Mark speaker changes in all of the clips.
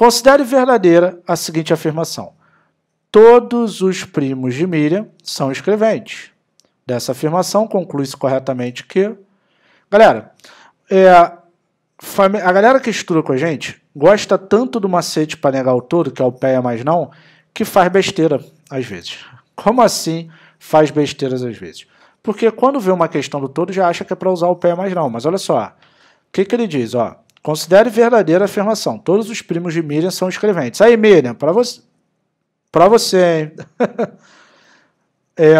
Speaker 1: Considere verdadeira a seguinte afirmação: todos os primos de Miriam são escreventes. Dessa afirmação, conclui-se corretamente que. Galera, é, a galera que estuda com a gente gosta tanto do macete para negar o todo, que é o pé é mais não, que faz besteira às vezes. Como assim faz besteiras às vezes? Porque quando vê uma questão do todo, já acha que é para usar o pé mais não. Mas olha só, o que, que ele diz? Ó, Considere verdadeira a afirmação. Todos os primos de Miriam são escreventes. Aí, Miriam, para você. Para você, hein? é,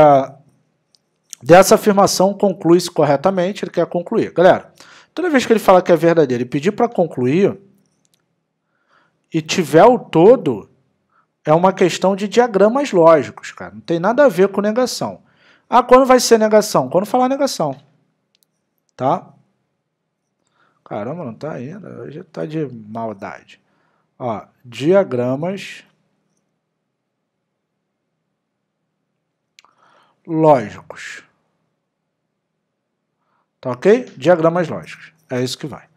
Speaker 1: dessa afirmação conclui-se corretamente, ele quer concluir. Galera, toda vez que ele falar que é verdadeiro e pedir para concluir, e tiver o todo, é uma questão de diagramas lógicos, cara. Não tem nada a ver com negação. Ah, quando vai ser negação? Quando falar negação. Tá? Caramba, não está ainda. Hoje está de maldade. Ó, diagramas. Lógicos. Tá ok? Diagramas lógicos. É isso que vai.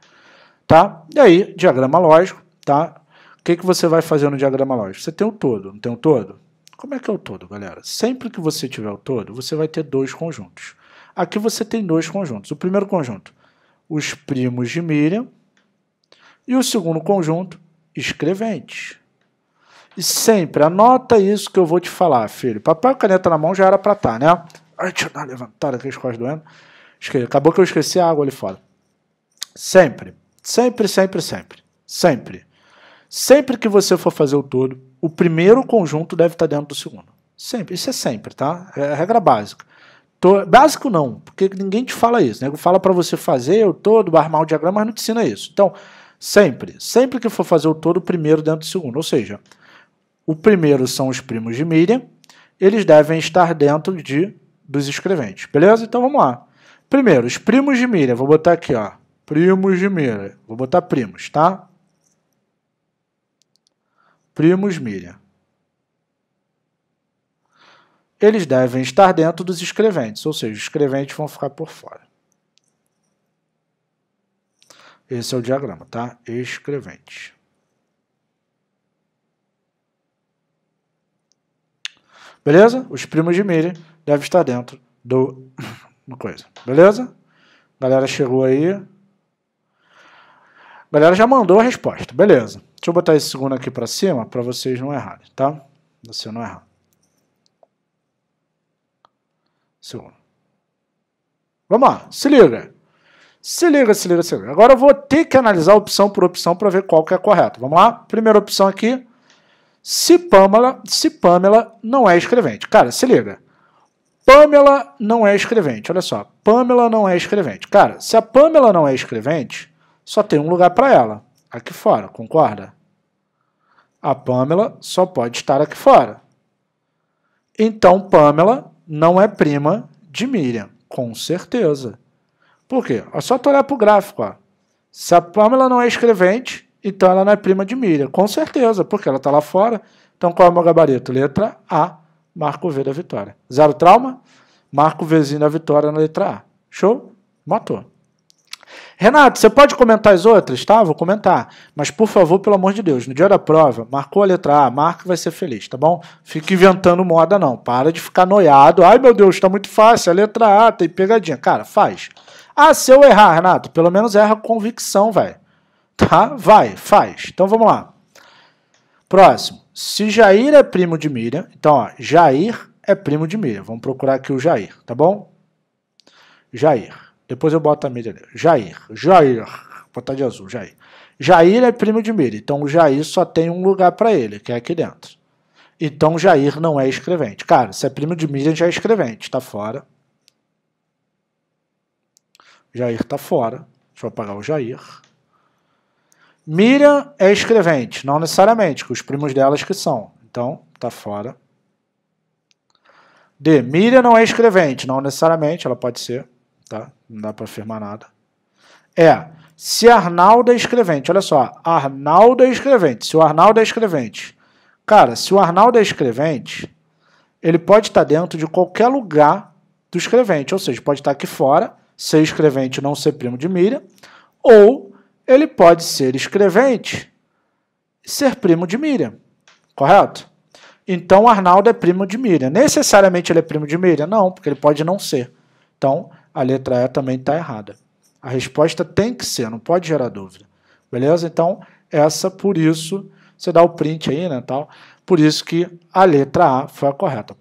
Speaker 1: Tá? E aí, diagrama lógico, tá? O que, que você vai fazer no diagrama lógico? Você tem o todo, não tem o todo? Como é que é o todo, galera? Sempre que você tiver o todo, você vai ter dois conjuntos. Aqui você tem dois conjuntos. O primeiro conjunto, os primos de Miriam, e o segundo conjunto, escreventes. E sempre anota isso que eu vou te falar, filho. Papel e caneta na mão já era para estar, tá, né? Ai, deixa eu dar uma levantada aqui, as costas doendo. Esqueci. Acabou que eu esqueci a água ali fora. Sempre, sempre, sempre, sempre, sempre. Sempre que você for fazer o todo, o primeiro conjunto deve estar tá dentro do segundo. Sempre, isso é sempre, tá? É a regra básica. Tô, básico não, porque ninguém te fala isso. Nego né? fala para você fazer o todo, armar o diagrama, mas não te ensina isso. Então, sempre, sempre que for fazer o todo, o primeiro dentro do segundo. Ou seja, o primeiro são os primos de Miriam, eles devem estar dentro de dos escreventes. Beleza? Então vamos lá. Primeiro, os primos de Miriam. Vou botar aqui, ó. Primos de Miriam. Vou botar primos, tá? Primos Miriam eles devem estar dentro dos escreventes, ou seja, os escreventes vão ficar por fora. Esse é o diagrama, tá? Escrevente. Beleza? Os primos de Miri devem estar dentro do... Uma coisa. Beleza? Galera chegou aí. Galera já mandou a resposta. Beleza. Deixa eu botar esse segundo aqui para cima para vocês não errarem, tá? Você não errar. Vamos lá, se liga. Se liga, se liga, se liga. Agora eu vou ter que analisar opção por opção para ver qual que é correto. Vamos lá? Primeira opção aqui. Se Pamela, se Pamela não é escrevente. Cara, se liga. Pamela não é escrevente. Olha só. Pamela não é escrevente. Cara, se a Pamela não é escrevente, só tem um lugar para ela. Aqui fora, concorda? A Pamela só pode estar aqui fora. Então, Pamela não é prima de Miriam, com certeza. Por quê? É só tu olhar para o gráfico. Ó. Se a Pamela não é escrevente, então ela não é prima de Miriam, com certeza, porque ela está lá fora. Então qual é o meu gabarito? Letra A, marco V da vitória. Zero trauma, marco Vzinho da vitória na letra A. Show? Matou. Renato, você pode comentar as outras, tá? Vou comentar. Mas, por favor, pelo amor de Deus, no dia da prova, marcou a letra A, marca vai ser feliz, tá bom? Fica inventando moda, não. Para de ficar noiado. Ai, meu Deus, tá muito fácil. A letra A tem pegadinha. Cara, faz. Ah, se eu errar, Renato, pelo menos erra com convicção, velho. Tá? Vai, faz. Então vamos lá. Próximo. Se Jair é primo de Miriam, então, ó, Jair é primo de Miriam. Vamos procurar aqui o Jair, tá bom? Jair. Depois eu boto a mídia ali. Jair. Jair. botar de azul, Jair. Jair é primo de Miri. Então o Jair só tem um lugar para ele, que é aqui dentro. Então Jair não é escrevente. Cara, se é primo de Miriam, já é escrevente. Tá fora. Jair tá fora. Deixa eu apagar o Jair. Miriam é escrevente, não necessariamente, que os primos delas que são. Então, tá fora. D. Miriam não é escrevente, não necessariamente, ela pode ser tá? Não dá para afirmar nada. É, se Arnaldo é escrevente, olha só, Arnaldo é escrevente, se o Arnaldo é escrevente. Cara, se o Arnaldo é escrevente, ele pode estar dentro de qualquer lugar do escrevente, ou seja, pode estar aqui fora, ser escrevente e não ser primo de Miriam, ou ele pode ser escrevente e ser primo de Miriam, correto? Então, Arnaldo é primo de Miriam. Necessariamente ele é primo de Miriam? Não, porque ele pode não ser. Então, a letra E também está errada. A resposta tem que ser, não pode gerar dúvida. Beleza? Então, essa, por isso, você dá o print aí, né, tal, por isso que a letra A foi a correta.